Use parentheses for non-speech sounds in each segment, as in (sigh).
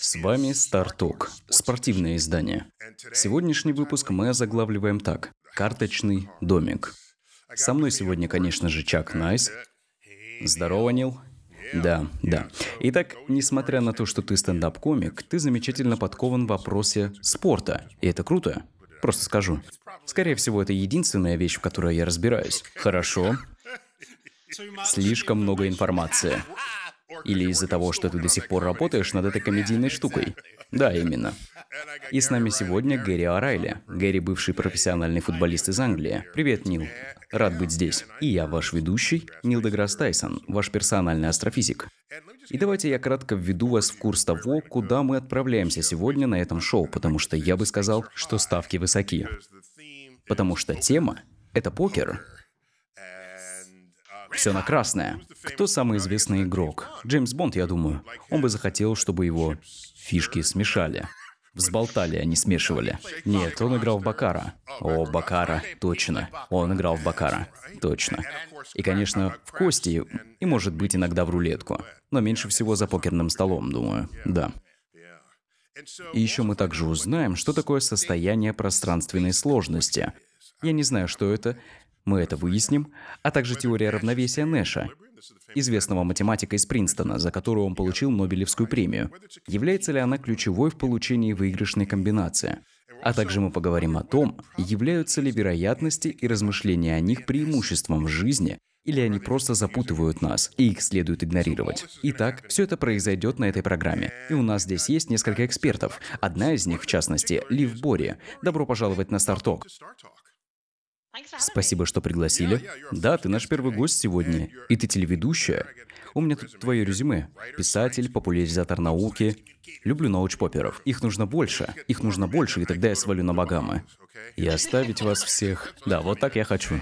С вами Старток, спортивное издание. Сегодняшний выпуск мы озаглавливаем так – «Карточный домик». Со мной сегодня, конечно же, Чак Найс. Здорово, Нил. Да, да. Итак, несмотря на то, что ты стендап-комик, ты замечательно подкован в вопросе спорта. И это круто. Просто скажу. Скорее всего, это единственная вещь, в которой я разбираюсь. Хорошо. Слишком много информации. Или из-за того, что ты до сих пор работаешь над этой комедийной штукой. Да, именно. И с нами сегодня Гэри Орайли. Гэри – бывший профессиональный футболист из Англии. Привет, Нил. Рад быть здесь. И я ваш ведущий, Нил Деграсс Тайсон, ваш персональный астрофизик. И давайте я кратко введу вас в курс того, куда мы отправляемся сегодня на этом шоу, потому что я бы сказал, что ставки высоки. Потому что тема – это покер. Все на красное. Кто самый известный игрок? Джеймс Бонд, я думаю. Он бы захотел, чтобы его фишки смешали. Взболтали, а не смешивали. Нет, он играл в Бакара. О, Бакара, точно. Он играл в Бакара, точно. И, конечно, в кости, и, может быть, иногда в рулетку. Но меньше всего за покерным столом, думаю. Да. И еще мы также узнаем, что такое состояние пространственной сложности. Я не знаю, что это, мы это выясним, а также теория равновесия Нэша, известного математика из Принстона, за которую он получил Нобелевскую премию. Является ли она ключевой в получении выигрышной комбинации? А также мы поговорим о том, являются ли вероятности и размышления о них преимуществом в жизни, или они просто запутывают нас, и их следует игнорировать. Итак, все это произойдет на этой программе. И у нас здесь есть несколько экспертов. Одна из них, в частности, Лив Бори. Добро пожаловать на Старток. Спасибо, что пригласили. Да, ты наш первый гость сегодня, и ты телеведущая. У меня тут твое резюме. Писатель, популяризатор науки. Люблю научпоперов. Их нужно больше. Их нужно больше, и тогда я свалю на Багамы. И оставить вас всех. Да, вот так я хочу.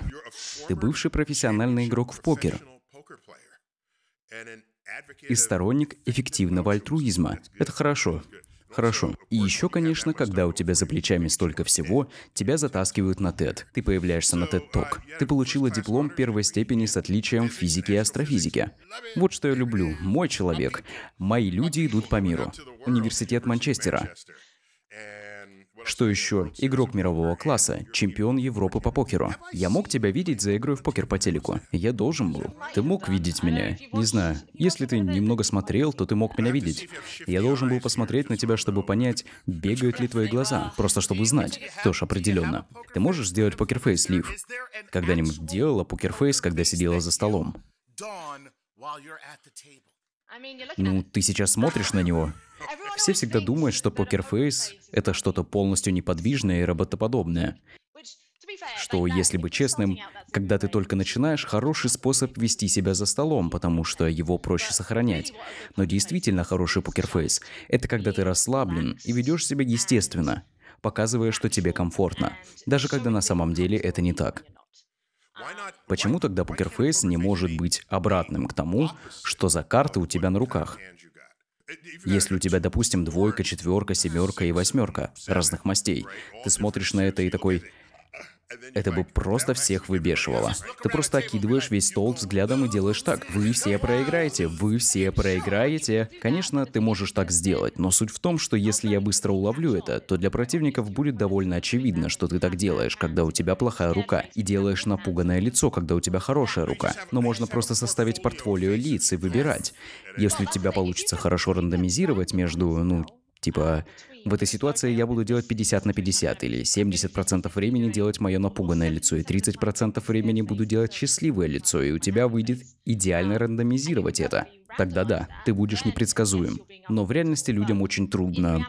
Ты бывший профессиональный игрок в покер. И сторонник эффективного альтруизма. Это хорошо. Хорошо. И еще, конечно, когда у тебя за плечами столько всего, тебя затаскивают на TED. Ты появляешься на TED Talk. Ты получила диплом первой степени с отличием в физике и астрофизике. Вот что я люблю. Мой человек. Мои люди идут по миру. Университет Манчестера. Что еще? Игрок мирового класса, чемпион Европы по покеру. Я мог тебя видеть за игрой в покер по телеку. Я должен был. Ты мог видеть меня? Не знаю. Если ты немного смотрел, то ты мог меня видеть. Я должен был посмотреть на тебя, чтобы понять, бегают ли твои глаза, просто чтобы знать. Тоже определенно. Ты можешь сделать покерфейс, Лив? Когда-нибудь делала покерфейс, когда сидела за столом? Ну, ты сейчас смотришь на него. (laughs) Все всегда думают, что покерфейс — это что-то полностью неподвижное и работоподобное. Что, если быть честным, когда ты только начинаешь, хороший способ вести себя за столом, потому что его проще сохранять. Но действительно хороший покерфейс — это когда ты расслаблен и ведешь себя естественно, показывая, что тебе комфортно, даже когда на самом деле это не так. Почему тогда покерфейс не может быть обратным к тому, что за карты у тебя на руках? Если у тебя, допустим, двойка, четверка, семерка и восьмерка разных мастей, ты смотришь на это и такой, это бы просто всех выбешивало. Ты просто окидываешь весь стол взглядом и делаешь так. Вы все проиграете, вы все проиграете. Конечно, ты можешь так сделать, но суть в том, что если я быстро уловлю это, то для противников будет довольно очевидно, что ты так делаешь, когда у тебя плохая рука, и делаешь напуганное лицо, когда у тебя хорошая рука. Но можно просто составить портфолио лиц и выбирать. Если у тебя получится хорошо рандомизировать между, ну, Типа, в этой ситуации я буду делать 50 на 50, или 70% времени делать мое напуганное лицо, и 30% времени буду делать счастливое лицо, и у тебя выйдет идеально рандомизировать это. Тогда да, ты будешь непредсказуем. Но в реальности людям очень трудно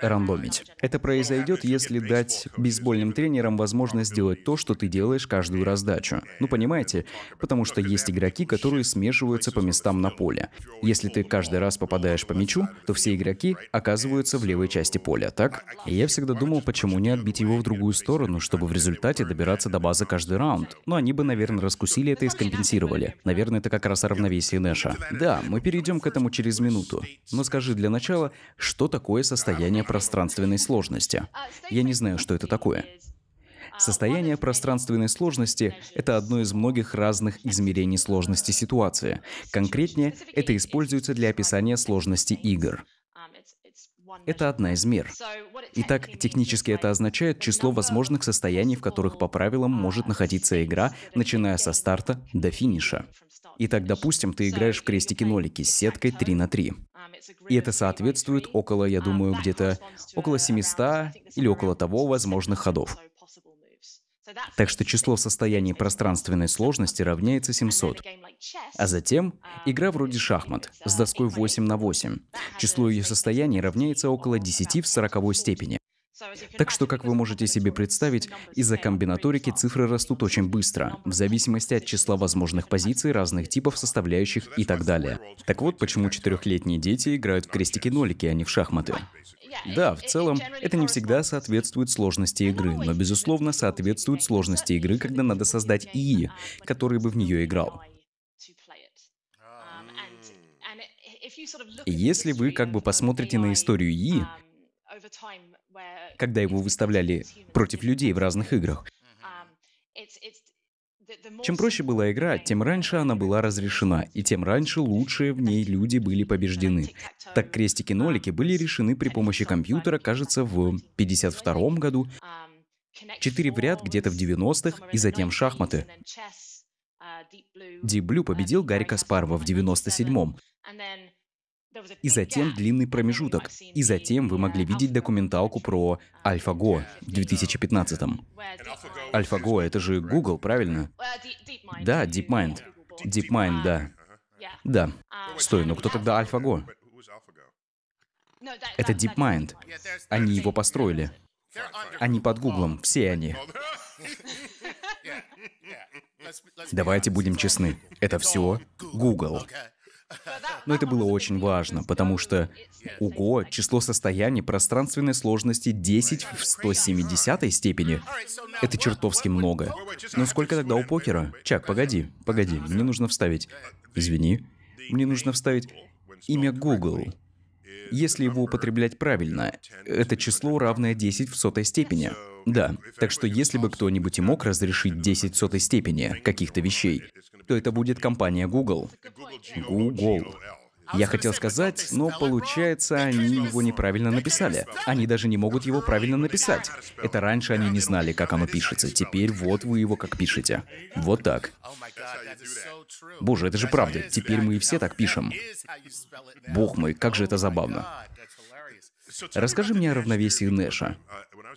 Э, рандомить. Это произойдет, если дать бейсбольным тренерам возможность сделать то, что ты делаешь каждую раздачу. Ну, понимаете? Потому что есть игроки, которые смешиваются по местам на поле. Если ты каждый раз попадаешь по мячу, то все игроки оказываются в левой части поля, так? И я всегда думал, почему не отбить его в другую сторону, чтобы в результате добираться до базы каждый раунд. Но ну, они бы, наверное, раскусили это и скомпенсировали. Наверное, это как раз равновесие Нэша. Да, мы перейдем к этому через минуту. Но скажи для начала, что что такое состояние пространственной сложности. Я не знаю, что это такое. Состояние пространственной сложности — это одно из многих разных измерений сложности ситуации. Конкретнее, это используется для описания сложности игр. Это одна из мер. Итак, технически это означает число возможных состояний, в которых по правилам может находиться игра, начиная со старта до финиша. Итак, допустим, ты играешь в крестики-нолики с сеткой 3 на 3. И это соответствует около, я думаю, где-то около 700 или около того возможных ходов. Так что число в состоянии пространственной сложности равняется 700. А затем игра вроде шахмат с доской 8 на 8. Число ее состояний равняется около 10 в 40 степени. Так что, как вы можете себе представить, из-за комбинаторики цифры растут очень быстро, в зависимости от числа возможных позиций, разных типов составляющих и так далее. Так вот, почему четырехлетние дети играют в крестики-нолики, а не в шахматы. Да, в целом, это не всегда соответствует сложности игры, но, безусловно, соответствует сложности игры, когда надо создать ИИ, который бы в нее играл. Если вы как бы посмотрите на историю ИИ, когда его выставляли против людей в разных играх. Чем проще была игра, тем раньше она была разрешена, и тем раньше лучшие в ней люди были побеждены. Так крестики-нолики были решены при помощи компьютера, кажется, в 1952 году, четыре в ряд где-то в 90-х, и затем шахматы. Deep Blue победил Гарри Каспарова в 97-м и затем длинный промежуток, и затем вы могли видеть документалку про AlphaGo в 2015. AlphaGo — это же Google, правильно? Да, DeepMind. DeepMind, да. Да. Стой, но ну кто тогда AlphaGo? Это DeepMind. Они его построили. Они под Гуглом, все они. Давайте будем честны. Это все Google. (laughs) Но это было очень важно, потому что, уго, число состояний пространственной сложности 10 в 170 степени. Это чертовски много. Но сколько тогда у покера? Чак, погоди, погоди, мне нужно вставить. Извини, мне нужно вставить имя Google. Если его употреблять правильно, это число равное 10 в сотой степени. Да, так что если бы кто-нибудь и мог разрешить 10 сотой степени каких-то вещей, что это будет компания Google. Google. Я хотел сказать, но получается, они его неправильно написали. Они даже не могут его правильно написать. Это раньше они не знали, как оно пишется. Теперь вот вы его как пишете. Вот так. Боже, это же правда. Теперь мы и все так пишем. Бог мой, как же это забавно. Расскажи мне о равновесии Нэша.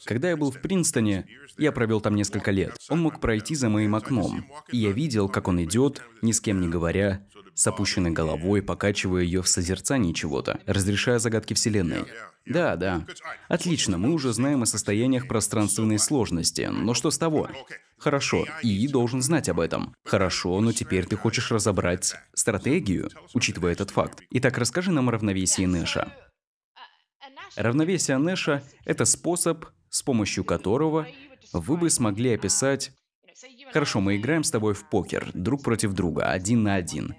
Когда я был в Принстоне, я провел там несколько лет. Он мог пройти за моим окном. И я видел, как он идет, ни с кем не говоря, с опущенной головой, покачивая ее в созерцании чего-то, разрешая загадки Вселенной. Да, да. Отлично, мы уже знаем о состояниях пространственной сложности, но что с того? Хорошо, ИИ должен знать об этом. Хорошо, но теперь ты хочешь разобрать стратегию, учитывая этот факт. Итак, расскажи нам о равновесии Нэша. Равновесие Нэша – это способ, с помощью которого вы бы смогли описать Хорошо, мы играем с тобой в покер, друг против друга, один на один.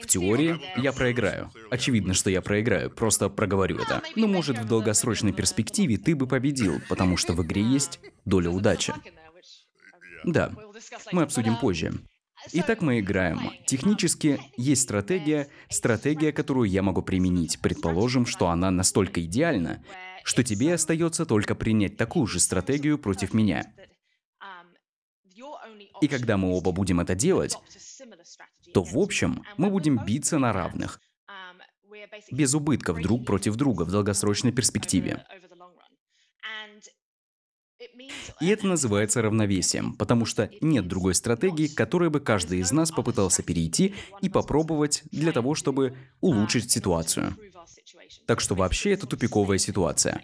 В теории я проиграю. Очевидно, что я проиграю, просто проговорю это. Но может в долгосрочной перспективе ты бы победил, потому что в игре есть доля удачи. Да, мы обсудим позже. Итак, мы играем. Технически есть стратегия, стратегия, которую я могу применить. Предположим, что она настолько идеальна, что тебе остается только принять такую же стратегию против меня. И когда мы оба будем это делать, то в общем мы будем биться на равных, без убытков друг против друга в долгосрочной перспективе. И это называется равновесием, потому что нет другой стратегии, которой бы каждый из нас попытался перейти и попробовать для того, чтобы улучшить ситуацию. Так что вообще это тупиковая ситуация.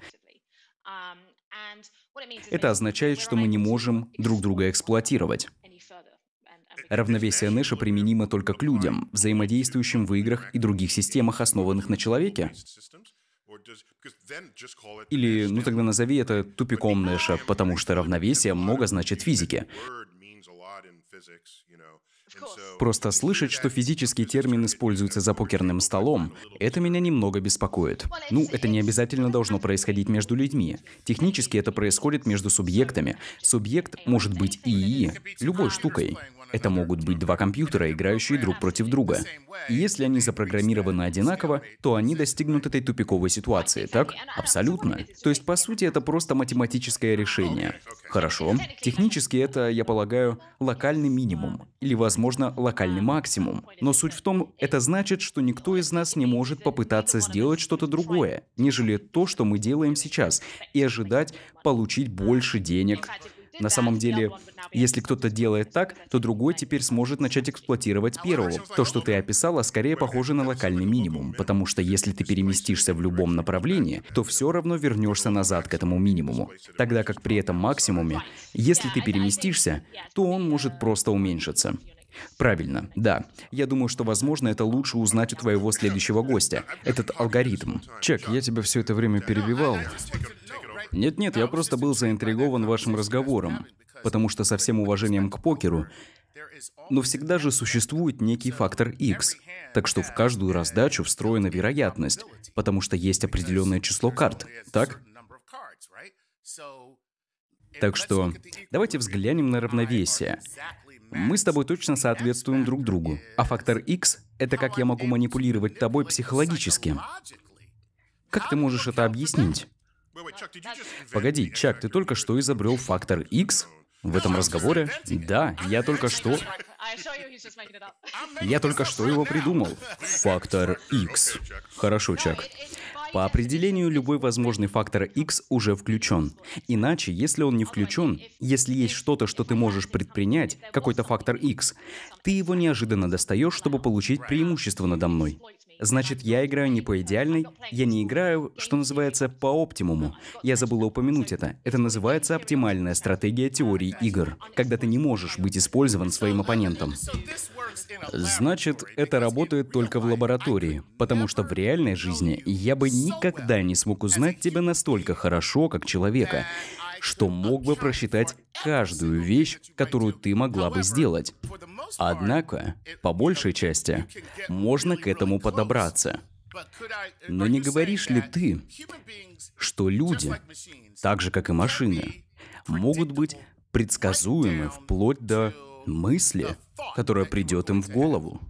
Это означает, что мы не можем друг друга эксплуатировать. Равновесие Нэша применимо только к людям, взаимодействующим в играх и других системах, основанных на человеке. Или, ну тогда назови это тупиком Нэша, потому что равновесие много значит физике. Просто слышать, что физический термин используется за покерным столом, это меня немного беспокоит. Ну, это не обязательно должно происходить между людьми. Технически это происходит между субъектами. Субъект может быть и любой штукой. Это могут быть два компьютера, играющие друг против друга. И если они запрограммированы одинаково, то они достигнут этой тупиковой ситуации, так? Абсолютно. То есть, по сути, это просто математическое решение. Хорошо. Технически это, я полагаю, локальный минимум или, возможно, локальный максимум. Но суть в том, это значит, что никто из нас не может попытаться сделать что-то другое, нежели то, что мы делаем сейчас, и ожидать получить больше денег, на самом деле, если кто-то делает так, то другой теперь сможет начать эксплуатировать а первого. То, что ты описала, скорее похоже на локальный минимум, потому что если ты переместишься в любом направлении, то все равно вернешься назад к этому минимуму. Тогда как при этом максимуме, если ты переместишься, то он может просто уменьшиться. Правильно, да. Я думаю, что, возможно, это лучше узнать у твоего следующего гостя. Этот алгоритм. Чек, я тебя все это время перебивал. Нет-нет, я просто был заинтригован вашим разговором, потому что со всем уважением к покеру, но всегда же существует некий фактор X, так что в каждую раздачу встроена вероятность, потому что есть определенное число карт, так? Так что давайте взглянем на равновесие. Мы с тобой точно соответствуем друг другу, а фактор X — это как я могу манипулировать тобой психологически. Как ты можешь это объяснить? Погоди, Чак, ты только что изобрел фактор X? В этом а, разговоре? Да, а, я только а, что... Я только что его придумал. Фактор X. Хорошо, Чак. По определению, любой возможный фактор X уже включен. Иначе, если он не включен, если есть что-то, что ты можешь предпринять, какой-то фактор X, ты его неожиданно достаешь, чтобы получить преимущество надо мной. Значит, я играю не по идеальной, я не играю, что называется, по оптимуму. Я забыла упомянуть это. Это называется оптимальная стратегия теории игр, когда ты не можешь быть использован своим оппонентом. Значит, это работает только в лаборатории, потому что в реальной жизни я бы никогда не смог узнать тебя настолько хорошо, как человека, что мог бы просчитать каждую вещь, которую ты могла бы сделать. Однако, по большей части, можно к этому подобраться. Но не говоришь ли ты, что люди, так же как и машины, могут быть предсказуемы вплоть до мысли, которая придет им в голову?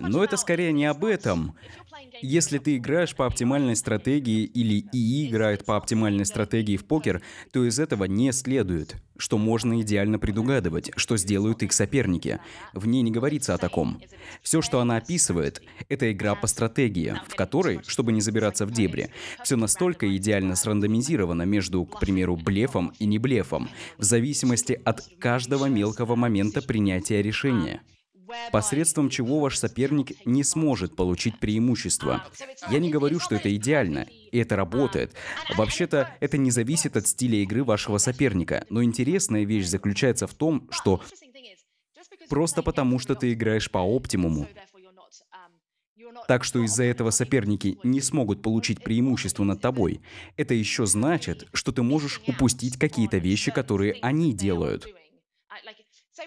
Но это скорее не об этом, если ты играешь по оптимальной стратегии или ИИ играет по оптимальной стратегии в покер, то из этого не следует, что можно идеально предугадывать, что сделают их соперники. В ней не говорится о таком. Все, что она описывает, это игра по стратегии, в которой, чтобы не забираться в дебри, все настолько идеально срандомизировано между, к примеру, блефом и не блефом, в зависимости от каждого мелкого момента принятия решения посредством чего ваш соперник не сможет получить преимущество. Я не говорю, что это идеально, и это работает. Вообще-то, это не зависит от стиля игры вашего соперника, но интересная вещь заключается в том, что просто потому, что ты играешь по оптимуму, так что из-за этого соперники не смогут получить преимущество над тобой. Это еще значит, что ты можешь упустить какие-то вещи, которые они делают.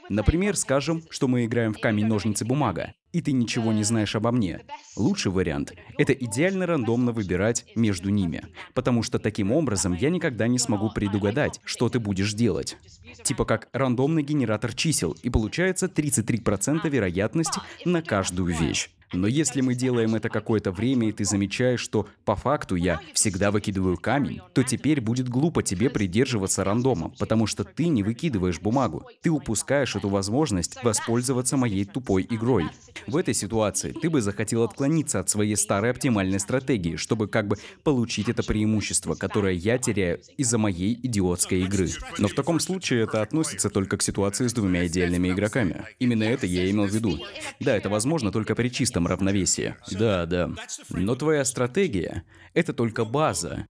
Например, скажем, что мы играем в камень-ножницы-бумага, и ты ничего не знаешь обо мне. Лучший вариант — это идеально рандомно выбирать между ними, потому что таким образом я никогда не смогу предугадать, что ты будешь делать. Типа как рандомный генератор чисел, и получается 33% вероятности на каждую вещь. Но если мы делаем это какое-то время, и ты замечаешь, что по факту я всегда выкидываю камень, то теперь будет глупо тебе придерживаться рандома, потому что ты не выкидываешь бумагу. Ты упускаешь эту возможность воспользоваться моей тупой игрой. В этой ситуации ты бы захотел отклониться от своей старой оптимальной стратегии, чтобы как бы получить это преимущество, которое я теряю из-за моей идиотской игры. Но в таком случае это относится только к ситуации с двумя идеальными игроками. Именно это я имел в виду. Да, это возможно только при чистом этом равновесии. Да, да. Но твоя стратегия — это только база.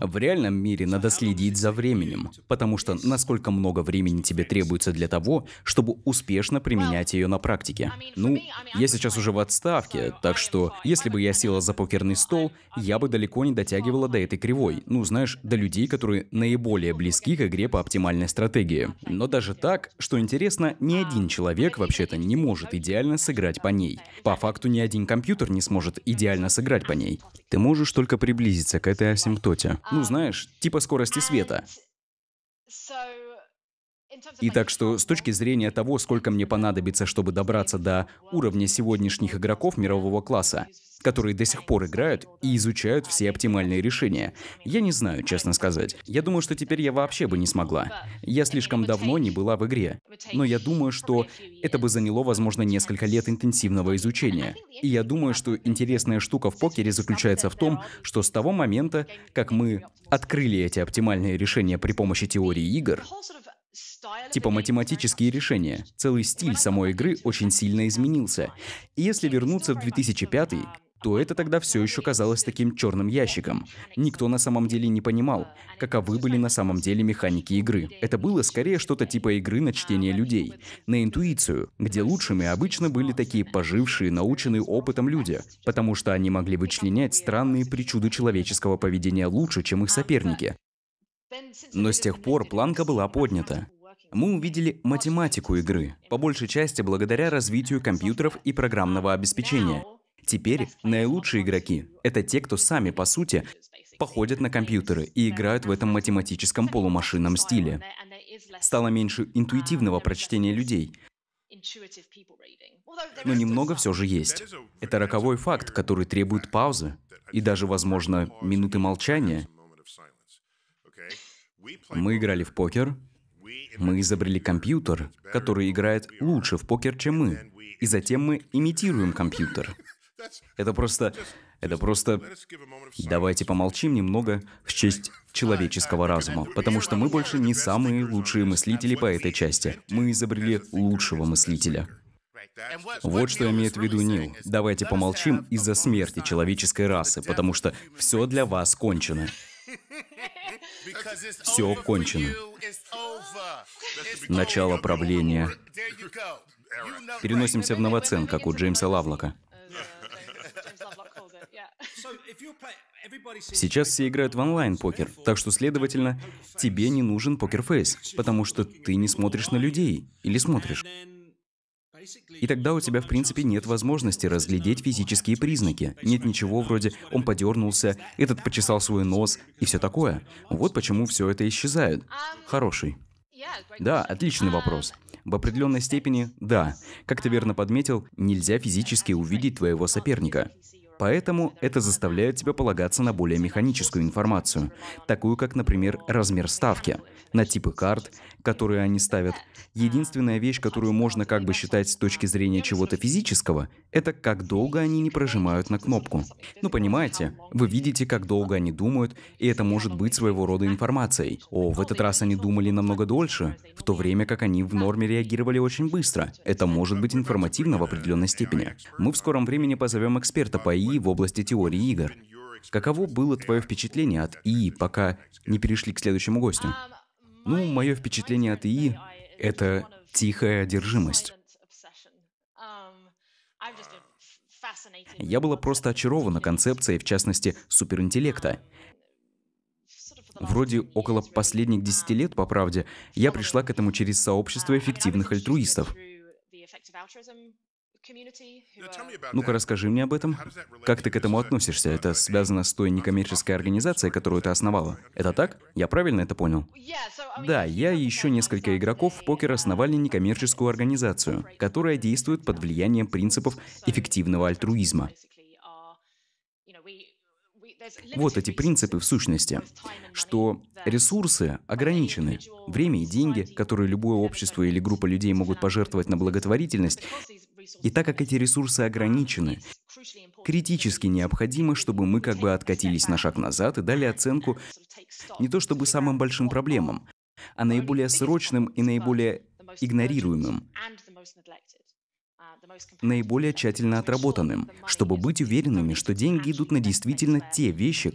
В реальном мире надо следить за временем, потому что насколько много времени тебе требуется для того, чтобы успешно применять ее на практике. Ну, я сейчас уже в отставке, так что если бы я села за покерный стол, я бы далеко не дотягивала до этой кривой, ну, знаешь, до людей, которые наиболее близки к игре по оптимальной стратегии. Но даже так, что интересно, ни один человек вообще-то не может идеально сыграть по ней. По факту ни один компьютер не сможет идеально сыграть по ней. Ты можешь только приблизиться к этой асимптоте, ну, а, знаешь, типа скорости света. И так что с точки зрения того, сколько мне понадобится, чтобы добраться до уровня сегодняшних игроков мирового класса, которые до сих пор играют и изучают все оптимальные решения. Я не знаю, честно сказать. Я думаю, что теперь я вообще бы не смогла. Я слишком давно не была в игре. Но я думаю, что это бы заняло, возможно, несколько лет интенсивного изучения. И я думаю, что интересная штука в покере заключается в том, что с того момента, как мы открыли эти оптимальные решения при помощи теории игр, Типа математические решения. Целый стиль самой игры очень сильно изменился. И если вернуться в 2005, то это тогда все еще казалось таким черным ящиком. Никто на самом деле не понимал, каковы были на самом деле механики игры. Это было скорее что-то типа игры на чтение людей, на интуицию, где лучшими обычно были такие пожившие, наученные опытом люди, потому что они могли вычленять странные причуды человеческого поведения лучше, чем их соперники. Но с тех пор планка была поднята мы увидели математику игры, по большей части благодаря развитию компьютеров и программного обеспечения. Теперь наилучшие игроки — это те, кто сами, по сути, походят на компьютеры и играют в этом математическом полумашинном стиле. Стало меньше интуитивного прочтения людей, но немного все же есть. Это роковой факт, который требует паузы и даже, возможно, минуты молчания. Мы играли в покер, мы изобрели компьютер, который играет лучше в покер, чем мы, и затем мы имитируем компьютер. Это просто... Это просто... Давайте помолчим немного в честь человеческого разума, потому что мы больше не самые лучшие мыслители по этой части. Мы изобрели лучшего мыслителя. Вот что имеет в виду Нил. Давайте помолчим из-за смерти человеческой расы, потому что все для вас кончено. (laughs) Все кончено. Начало правления. Переносимся в новоцен, как у Джеймса Лавлока. (laughs) Uh, Сейчас все играют в онлайн-покер, так что, следовательно, тебе не нужен покерфейс, потому что ты не смотришь на людей, или смотришь. И тогда у тебя, в принципе, нет возможности разглядеть физические признаки. Нет ничего вроде «он подернулся», «этот почесал свой нос» и все такое. Вот почему все это исчезает. Хороший. Да, отличный а, вопрос. В определенной степени, да. Как ты верно подметил, нельзя физически увидеть твоего соперника. Поэтому это заставляет тебя полагаться на более механическую информацию, такую как, например, размер ставки, на типы карт, которые они ставят. Единственная вещь, которую можно как бы считать с точки зрения чего-то физического, это как долго они не прожимают на кнопку. Ну, понимаете, вы видите, как долго они думают, и это может быть своего рода информацией. О, в этот раз они думали намного дольше, в то время как они в норме реагировали очень быстро. Это может быть информативно в определенной степени. Мы в скором времени позовем эксперта по ИИ в области теории игр. Каково было твое впечатление от ИИ, пока не перешли к следующему гостю? Ну, мое впечатление от ИИ — это тихая одержимость. Я была просто очарована концепцией, в частности, суперинтеллекта. Вроде около последних десяти лет, по правде, я пришла к этому через сообщество эффективных альтруистов. Ну-ка, расскажи мне об этом. Как ты к этому относишься? Это связано с той некоммерческой организацией, которую ты основала. Это так? Я правильно это понял? Да, я и еще несколько игроков в покер um, основали некоммерческую организацию, которая действует под влиянием принципов эффективного альтруизма. Вот эти принципы в сущности, что ресурсы ограничены. Время и деньги, которые любое общество или группа людей могут пожертвовать на благотворительность, и так как эти ресурсы ограничены, критически необходимо, чтобы мы как бы откатились на шаг назад и дали оценку не то чтобы самым большим проблемам, а наиболее срочным и наиболее игнорируемым, наиболее тщательно отработанным, чтобы быть уверенными, что деньги идут на действительно те вещи,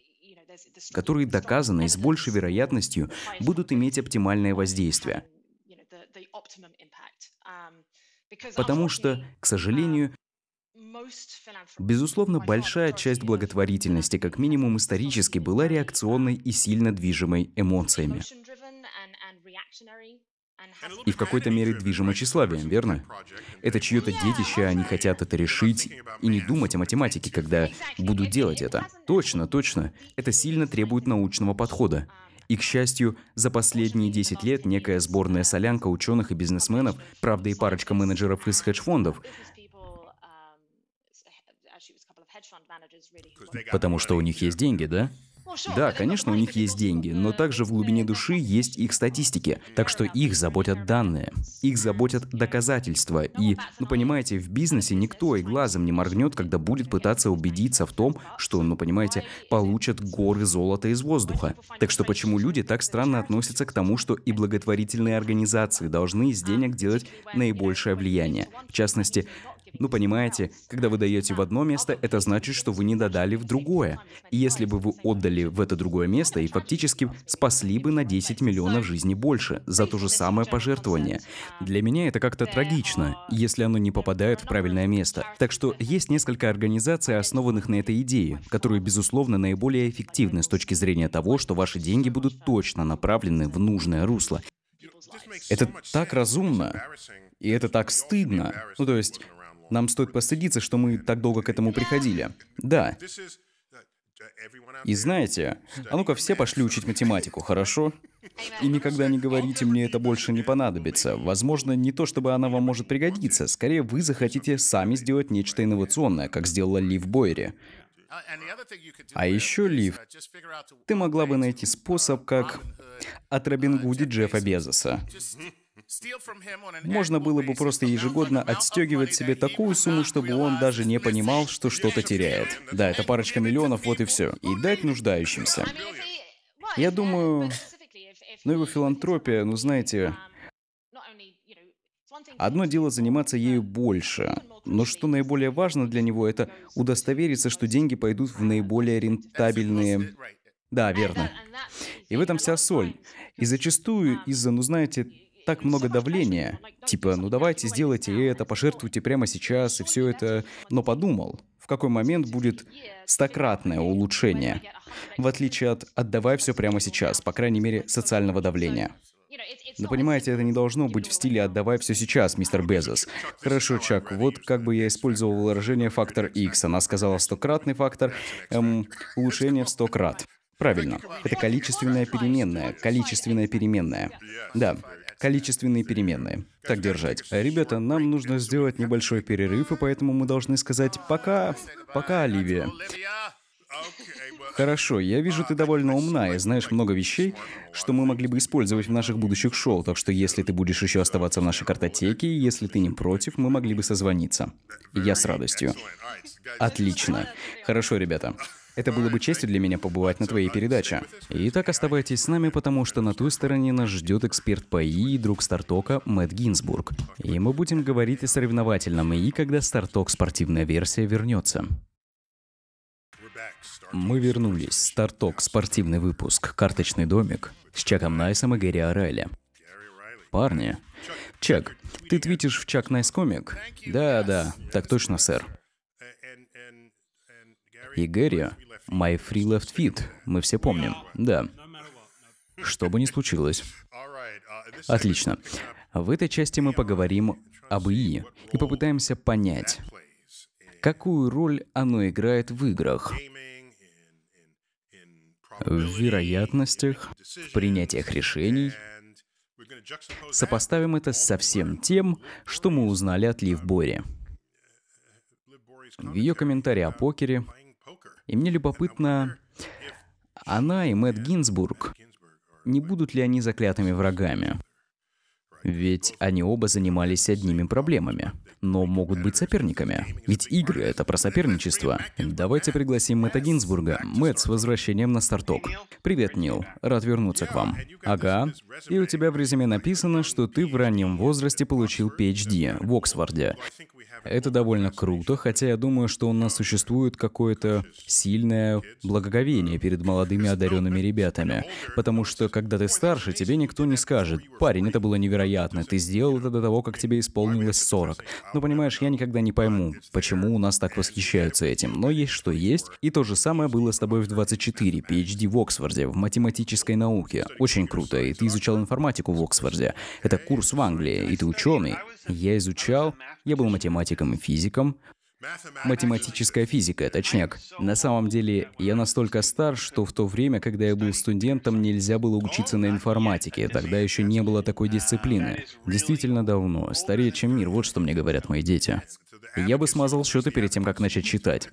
которые доказаны и с большей вероятностью будут иметь оптимальное воздействие. Потому что, к сожалению, um, Безусловно, большая часть благотворительности, как минимум исторически, была реакционной и сильно движимой эмоциями. И в какой-то мере движимо тщеславием, верно? Это чье-то детище, они хотят это решить и не думать о математике, когда будут делать это. Точно, точно. Это сильно требует научного подхода. Um, и, к счастью, за последние 10 лет некая сборная солянка ученых и бизнесменов, правда и парочка менеджеров из хедж-фондов, Потому что у них есть деньги, да? Да, конечно, у них есть деньги, но также в глубине души есть их статистики. Так что их заботят данные, их заботят доказательства. И, ну понимаете, в бизнесе никто и глазом не моргнет, когда будет пытаться убедиться в том, что, ну понимаете, получат горы золота из воздуха. Так что почему люди так странно относятся к тому, что и благотворительные организации должны из денег делать наибольшее влияние? В частности, ну, понимаете, когда вы даете в одно место, это значит, что вы не додали в другое. И если бы вы отдали в это другое место, и фактически спасли бы на 10 миллионов жизней больше за то же самое пожертвование. Для меня это как-то трагично, если оно не попадает в правильное место. Так что есть несколько организаций, основанных на этой идее, которые, безусловно, наиболее эффективны с точки зрения того, что ваши деньги будут точно направлены в нужное русло. Это так разумно, и это так стыдно. Ну, то есть, нам стоит постыдиться, что мы так долго к этому приходили. Да. И знаете, а ну-ка все пошли учить математику, хорошо? И никогда не говорите мне, это больше не понадобится. Возможно, не то, чтобы она вам может пригодиться. Скорее, вы захотите сами сделать нечто инновационное, как сделала Лив Бойри. А еще, Лив, ты могла бы найти способ, как от Робин Гуди Джеффа Безоса. Можно было бы просто ежегодно отстегивать себе такую сумму, чтобы он даже не понимал, что что-то теряет. Да, это парочка миллионов, вот и все. И дать нуждающимся. Я um, думаю, ну его филантропия, ну знаете, um, Одно дело заниматься ею больше, но что наиболее важно для него, это удостовериться, что деньги пойдут в наиболее рентабельные... Да, верно. И в этом вся соль. И зачастую из-за, ну знаете, um, так много давления. Типа, ну давайте сделайте это, пожертвуйте прямо сейчас и все это. Но подумал, в какой момент будет стократное улучшение. В отличие от «отдавай все прямо сейчас», по крайней мере, социального давления. Но понимаете, это не должно быть в стиле «отдавай все сейчас, мистер Безос». Хорошо, Чак, вот как бы я использовал выражение «фактор X». Она сказала «стократный фактор», эм, улучшение в сто крат. Правильно. Это количественная переменная. Количественная переменная. Да количественные переменные. Так держать. Э, ребята, нам нужно сделать небольшой перерыв, и поэтому мы должны сказать «пока», «пока, Оливия». Хорошо, я вижу, ты довольно умна и знаешь много вещей, что мы могли бы использовать в наших будущих шоу, так что если ты будешь еще оставаться в нашей картотеке, если ты не против, мы могли бы созвониться. Я с радостью. Отлично. Хорошо, ребята. Это было бы честью для меня побывать на твоей передаче. Итак, оставайтесь с нами, потому что на той стороне нас ждет эксперт по ИИ и друг Стартока Мэтт Гинзбург. И мы будем говорить о соревновательном ИИ, когда Старток спортивная версия вернется. Мы вернулись. Старток, спортивный выпуск, карточный домик с Чаком Найсом и Гэри Орайли. Парни, Чак, ты твитишь в Чак Найс комик? Да, да, так точно, сэр. И Гэри My Free Left Feet, мы все помним, да. Что бы ни случилось. Отлично. В этой части мы поговорим об ИИ и попытаемся понять, какую роль оно играет в играх, в вероятностях, в принятиях решений. Сопоставим это со всем тем, что мы узнали от Лив Бори. В ее комментарии о покере — и мне любопытно, она и Мэтт Гинзбург, не будут ли они заклятыми врагами? Ведь они оба занимались одними проблемами, но могут быть соперниками. Ведь игры — это про соперничество. Давайте пригласим Мэтта Гинзбурга. Мэтт, с возвращением на старток. Привет, Нил. Рад вернуться к вам. Ага. И у тебя в резюме написано, что ты в раннем возрасте получил PhD в Оксфорде. Это довольно круто, хотя я думаю, что у нас существует какое-то сильное благоговение перед молодыми одаренными ребятами. Потому что, когда ты старше, тебе никто не скажет, «Парень, это было невероятно, ты сделал это до того, как тебе исполнилось 40». Но, ну, понимаешь, я никогда не пойму, почему у нас так восхищаются этим. Но есть что есть. И то же самое было с тобой в 24, PhD в Оксфорде, в математической науке. Очень круто, и ты изучал информатику в Оксфорде. Это курс в Англии, и ты ученый. Я изучал, я был математиком и физиком, Математическая физика, точняк. На самом деле, я настолько стар, что в то время, когда я был студентом, нельзя было учиться на информатике. Тогда еще не было такой дисциплины. Действительно давно. Старее, чем мир. Вот что мне говорят мои дети. Я бы смазал счеты перед тем, как начать читать.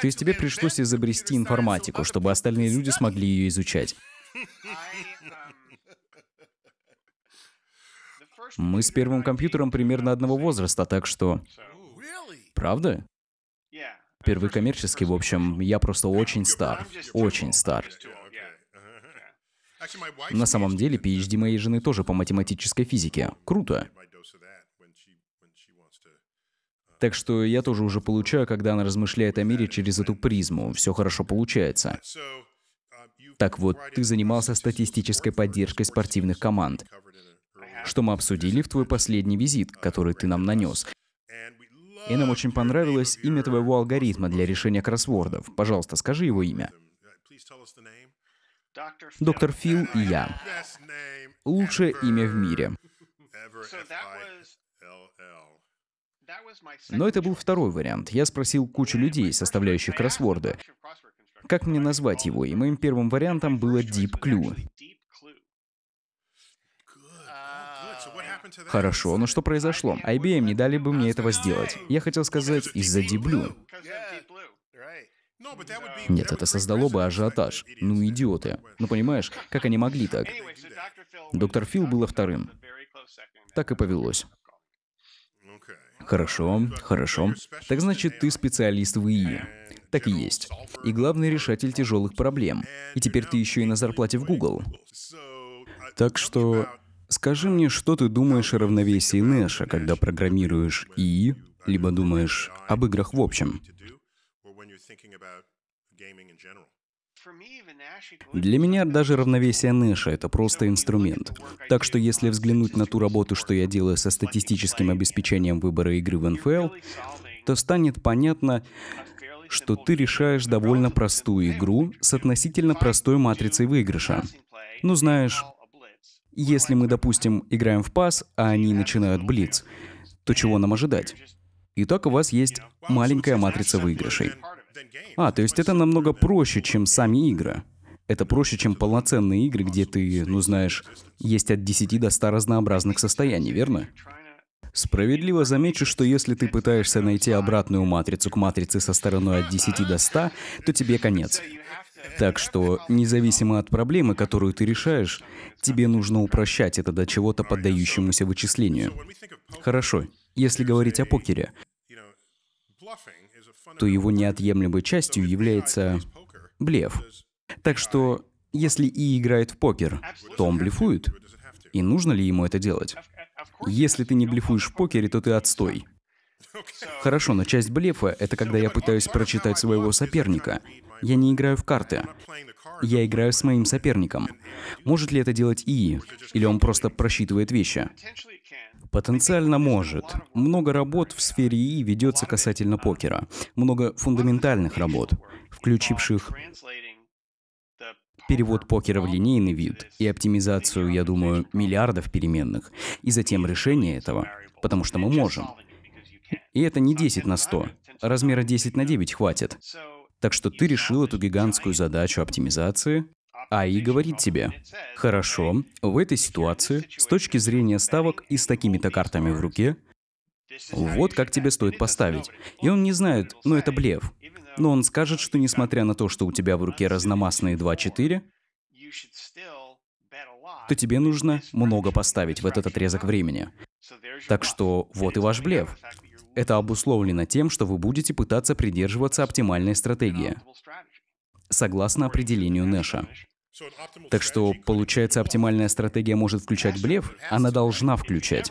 То есть тебе пришлось изобрести информатику, чтобы остальные люди смогли ее изучать. Мы с первым компьютером примерно одного возраста, так что... Правда? Первый коммерческий, в общем, я просто очень стар. Очень стар. На самом деле, PhD моей жены тоже по математической физике. Круто. Так что я тоже уже получаю, когда она размышляет о мире через эту призму. Все хорошо получается. Так вот, ты занимался статистической поддержкой спортивных команд что мы обсудили в твой последний визит, который ты нам нанес. И нам очень понравилось имя твоего алгоритма для решения кроссвордов. Пожалуйста, скажи его имя. Доктор Фил и я. Лучшее имя в мире. Но это был второй вариант. Я спросил кучу людей, составляющих кроссворды, как мне назвать его, и моим первым вариантом было Deep Clue. Хорошо, но что произошло? IBM не дали бы мне этого сделать. Я хотел сказать, из-за Диблю. Нет, это создало бы ажиотаж. Ну, идиоты. Ну, понимаешь, как они могли так? Доктор Фил было вторым. Так и повелось. Хорошо, хорошо. Так значит, ты специалист в ИИ. Так и есть. И главный решатель тяжелых проблем. И теперь ты еще и на зарплате в Google. Так что Скажи мне, что ты думаешь о равновесии Нэша, когда программируешь ИИ, либо думаешь об играх в общем? Для меня даже равновесие Нэша — это просто инструмент. Так что если взглянуть на ту работу, что я делаю со статистическим обеспечением выбора игры в НФЛ, то станет понятно, что ты решаешь довольно простую игру с относительно простой матрицей выигрыша. Ну знаешь, если мы, допустим, играем в пас, а они начинают блиц, то чего нам ожидать? Итак, у вас есть маленькая матрица выигрышей. А, то есть это намного проще, чем сами игры. Это проще, чем полноценные игры, где ты, ну знаешь, есть от 10 до 100 разнообразных состояний, верно? Справедливо замечу, что если ты пытаешься найти обратную матрицу к матрице со стороной от 10 до 100, то тебе конец. Так что, независимо от проблемы, которую ты решаешь, тебе нужно упрощать это до чего-то поддающемуся вычислению. Хорошо, если говорить о покере, то его неотъемлемой частью является блеф. Так что, если И играет в покер, то он блефует. И нужно ли ему это делать? Если ты не блефуешь в покере, то ты отстой. Хорошо, но часть блефа — это когда я пытаюсь прочитать своего соперника. Я не играю в карты. Я играю с моим соперником. Может ли это делать ИИ? Или он просто просчитывает вещи? Потенциально может. Много работ в сфере ИИ ведется касательно покера. Много фундаментальных работ, включивших перевод покера в линейный вид и оптимизацию, я думаю, миллиардов переменных, и затем решение этого, потому что мы можем. И это не 10 на 100. Размера 10 на 9 хватит. Так что ты решил эту гигантскую задачу оптимизации, АИ говорит тебе, хорошо, в этой ситуации, с точки зрения ставок и с такими-то картами в руке, вот как тебе стоит поставить. И он не знает, но ну, это блеф. Но он скажет, что несмотря на то, что у тебя в руке разномастные 2-4, то тебе нужно много поставить в этот отрезок времени. Так что вот и ваш блеф. Это обусловлено тем, что вы будете пытаться придерживаться оптимальной стратегии, согласно определению Нэша. Так что, получается, оптимальная стратегия может включать блеф, она должна включать.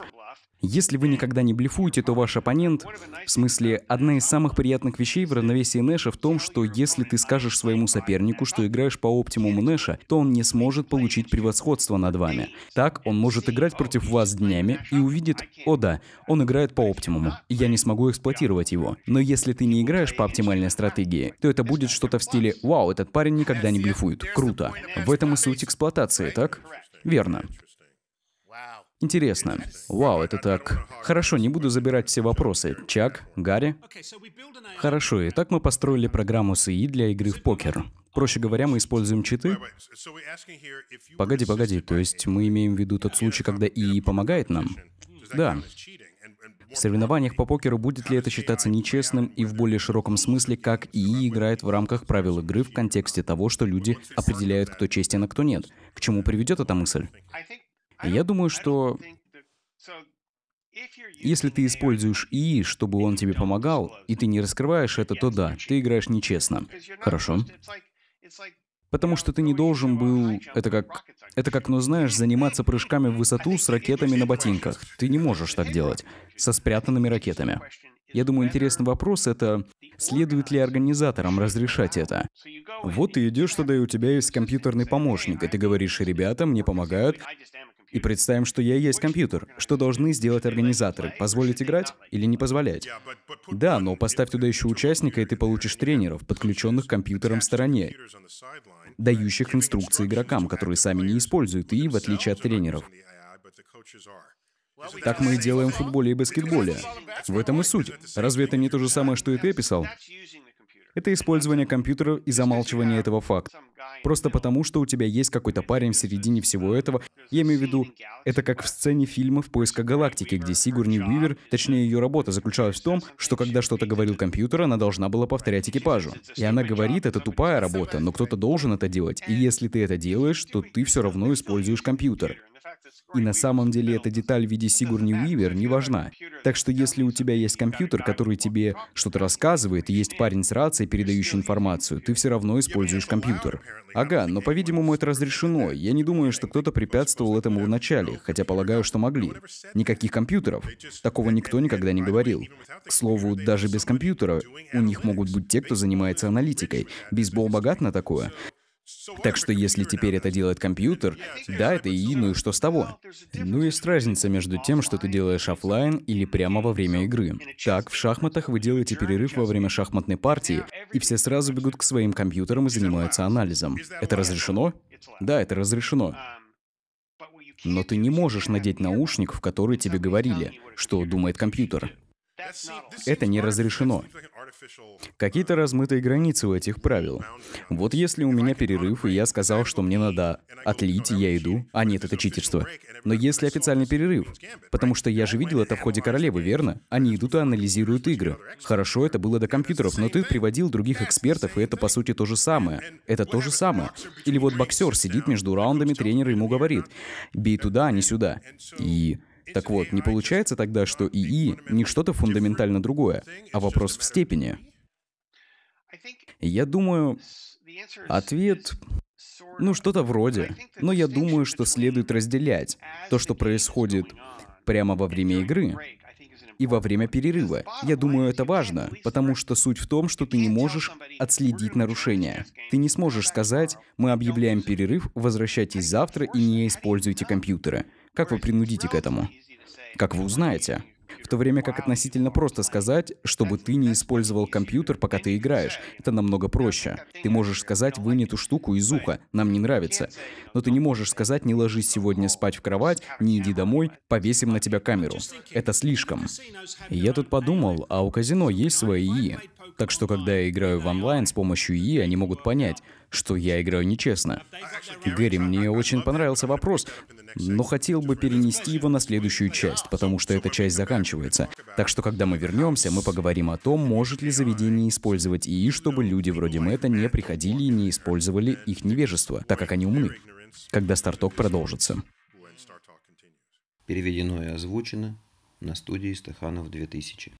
Если вы никогда не блефуете, то ваш оппонент... В смысле, одна из самых приятных вещей в равновесии Нэша в том, что если ты скажешь своему сопернику, что играешь по оптимуму Нэша, то он не сможет получить превосходство над вами. Так он может играть против вас днями и увидит, о да, он играет по оптимуму, я не смогу эксплуатировать его. Но если ты не играешь по оптимальной стратегии, то это будет что-то в стиле «Вау, этот парень никогда не блефует, круто». В этом и суть эксплуатации, так? Верно. Интересно. Вау, это так. Хорошо, не буду забирать все вопросы. Чак, Гарри. Хорошо, итак мы построили программу с ИИ для игры в покер. Проще говоря, мы используем читы. Погоди, погоди, то есть мы имеем в виду тот случай, когда ИИ помогает нам? Да. В соревнованиях по покеру будет ли это считаться нечестным и в более широком смысле, как ИИ играет в рамках правил игры в контексте того, что люди определяют, кто честен, а кто нет? К чему приведет эта мысль? я думаю, что если ты используешь ИИ, чтобы он тебе помогал, и ты не раскрываешь это, то да, ты играешь нечестно. Хорошо. Потому что ты не должен был... Это как... Это как, ну знаешь, заниматься прыжками в высоту с ракетами на ботинках. Ты не можешь так делать. Со спрятанными ракетами. Я думаю, интересный вопрос — это, следует ли организаторам разрешать это? Вот ты идешь туда, и у тебя есть компьютерный помощник, и ты говоришь, ребята, мне помогают, и представим, что я и есть компьютер. Что должны сделать организаторы? Позволить играть или не позволять? Да, но поставь туда еще участника, и ты получишь тренеров, подключенных к компьютерам в стороне, дающих инструкции игрокам, которые сами не используют и, в отличие от тренеров. Так мы и делаем в футболе и баскетболе. В этом и суть. Разве это не то же самое, что и ты писал? это использование компьютера и замалчивание этого факта. Просто потому, что у тебя есть какой-то парень в середине всего этого. Я имею в виду, это как в сцене фильма «В поисках галактики», где Сигурни Уивер, точнее ее работа, заключалась в том, что когда что-то говорил компьютер, она должна была повторять экипажу. И она говорит, это тупая работа, но кто-то должен это делать. И если ты это делаешь, то ты все равно используешь компьютер. И на самом деле эта деталь в виде Сигурни Уивер не важна. Так что если у тебя есть компьютер, который тебе что-то рассказывает, и есть парень с рацией, передающий информацию, ты все равно используешь компьютер. Ага, но, по-видимому, это разрешено. Я не думаю, что кто-то препятствовал этому в начале, хотя полагаю, что могли. Никаких компьютеров. Такого никто никогда не говорил. К слову, даже без компьютера у них могут быть те, кто занимается аналитикой. Бейсбол богат на такое. Так что если теперь это делает компьютер, да, это и ну и что с того? Ну есть разница между тем, что ты делаешь офлайн или прямо во время игры. Так, в шахматах вы делаете перерыв во время шахматной партии, и все сразу бегут к своим компьютерам и занимаются анализом. Это разрешено? Да, это разрешено. Но ты не можешь надеть наушник, в который тебе говорили, что думает компьютер. Это не разрешено. Какие-то размытые границы у этих правил. Вот если у меня перерыв, и я сказал, что мне надо отлить, и я иду. А нет, это читерство. Но если официальный перерыв, потому что я же видел это в ходе королевы, верно? Они идут и анализируют игры. Хорошо, это было до компьютеров, но ты приводил других экспертов, и это по сути то же самое. Это то же самое. Или вот боксер сидит между раундами, тренер ему говорит, бей туда, а не сюда. И так вот, не получается тогда, что ИИ не что-то фундаментально другое, а вопрос в степени. Я думаю, ответ ну, что-то вроде. Но я думаю, что следует разделять то, что происходит прямо во время игры, и во время перерыва. Я думаю, это важно, потому что суть в том, что ты не можешь отследить нарушение. Ты не сможешь сказать, мы объявляем перерыв, возвращайтесь завтра и не используйте компьютеры. Как вы принудите к этому? Как вы узнаете? В то время как относительно просто сказать, чтобы ты не использовал компьютер, пока ты играешь. Это намного проще. Ты можешь сказать, вынь эту штуку из уха, нам не нравится. Но ты не можешь сказать, не ложись сегодня спать в кровать, не иди домой, повесим на тебя камеру. Это слишком. И я тут подумал, а у казино есть свои ИИ. Так что, когда я играю в онлайн с помощью ИИ, e, они могут понять, что я играю нечестно. Гэри, мне очень понравился вопрос, но хотел бы перенести его на следующую часть, потому что эта часть заканчивается. Так что, когда мы вернемся, мы поговорим о том, может ли заведение использовать ИИ, e, чтобы люди вроде Мэтта не приходили и не использовали их невежество, так как они умны. Когда старток продолжится. Переведено и озвучено на студии Стаханов 2000.